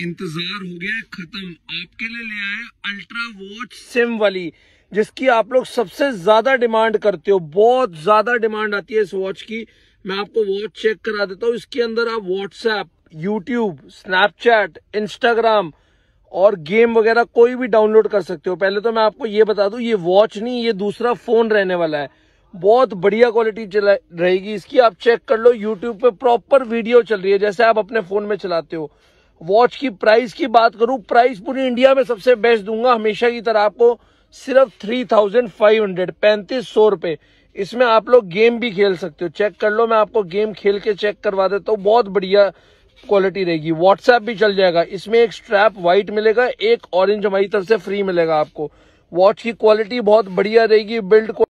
इंतजार हो गया खत्म आपके लिए ले आए अल्ट्रा वॉच सिम वाली जिसकी आप लोग सबसे ज्यादा डिमांड करते हो बहुत ज्यादा डिमांड आती है इस वॉच की मैं आपको वॉच चेक करा देता हूँ इसके अंदर आप व्हाट्सएप यूट्यूब स्नैपचैट इंस्टाग्राम और गेम वगैरह कोई भी डाउनलोड कर सकते हो पहले तो मैं आपको ये बता दू ये वॉच नहीं ये दूसरा फोन रहने वाला है बहुत बढ़िया क्वालिटी रहेगी इसकी आप चेक कर लो यूट्यूब पे प्रॉपर वीडियो चल रही है जैसे आप अपने फोन में चलाते हो वॉच की प्राइस की बात करूं प्राइस पूरी इंडिया में सबसे बेस्ट दूंगा हमेशा की तरह आपको सिर्फ थ्री थाउजेंड फाइव हंड्रेड पैंतीस सौ रुपए इसमें आप लोग गेम भी खेल सकते हो चेक कर लो मैं आपको गेम खेल के चेक करवा देता हूँ बहुत बढ़िया क्वालिटी रहेगी व्हाट्सएप भी चल जाएगा इसमें एक स्ट्रैप व्हाइट मिलेगा एक ऑरेंज हमारी तरफ से फ्री मिलेगा आपको वॉच की क्वालिटी बहुत बढ़िया रहेगी बिल्ड